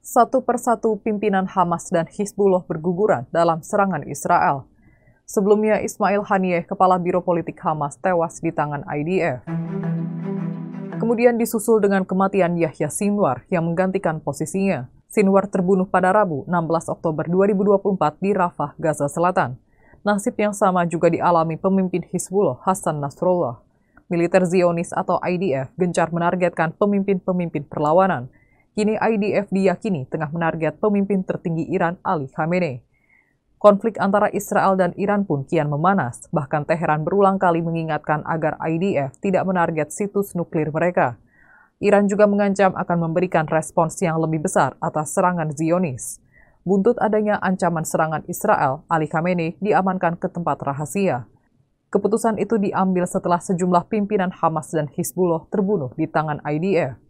satu persatu pimpinan Hamas dan Hizbullah berguguran dalam serangan Israel. Sebelumnya, Ismail Haniyeh, kepala Biro Politik Hamas, tewas di tangan IDF. Kemudian disusul dengan kematian Yahya Sinwar yang menggantikan posisinya. Sinwar terbunuh pada Rabu, 16 Oktober 2024 di Rafah, Gaza Selatan. Nasib yang sama juga dialami pemimpin Hizbullah Hasan Nasrullah. Militer Zionis atau IDF gencar menargetkan pemimpin-pemimpin perlawanan – Kini IDF diyakini tengah menarget pemimpin tertinggi Iran Ali Khamenei. Konflik antara Israel dan Iran pun kian memanas, bahkan Teheran berulang kali mengingatkan agar IDF tidak menarget situs nuklir mereka. Iran juga mengancam akan memberikan respons yang lebih besar atas serangan Zionis. Buntut adanya ancaman serangan Israel, Ali Khamenei diamankan ke tempat rahasia. Keputusan itu diambil setelah sejumlah pimpinan Hamas dan Hizbullah terbunuh di tangan IDF.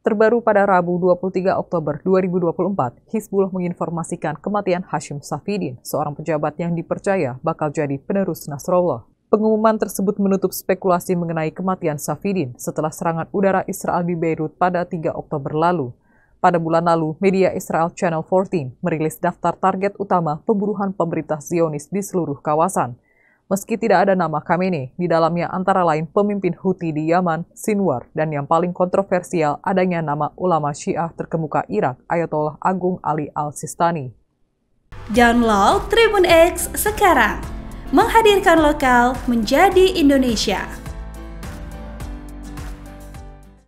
Terbaru pada Rabu 23 Oktober 2024, Hizbullah menginformasikan kematian Hashim Safidin, seorang pejabat yang dipercaya bakal jadi penerus Nasrullah. Pengumuman tersebut menutup spekulasi mengenai kematian Safidin setelah serangan udara Israel di Beirut pada 3 Oktober lalu. Pada bulan lalu, media Israel Channel 14 merilis daftar target utama pemburuhan pemerintah Zionis di seluruh kawasan – Meski tidak ada nama Khamenei, di dalamnya antara lain pemimpin Houthi di Yaman, Sinwar, dan yang paling kontroversial adanya nama ulama Syiah terkemuka Irak, Ayatollah Agung Ali Al-Sistani. Download Tribun X sekarang, menghadirkan lokal menjadi Indonesia.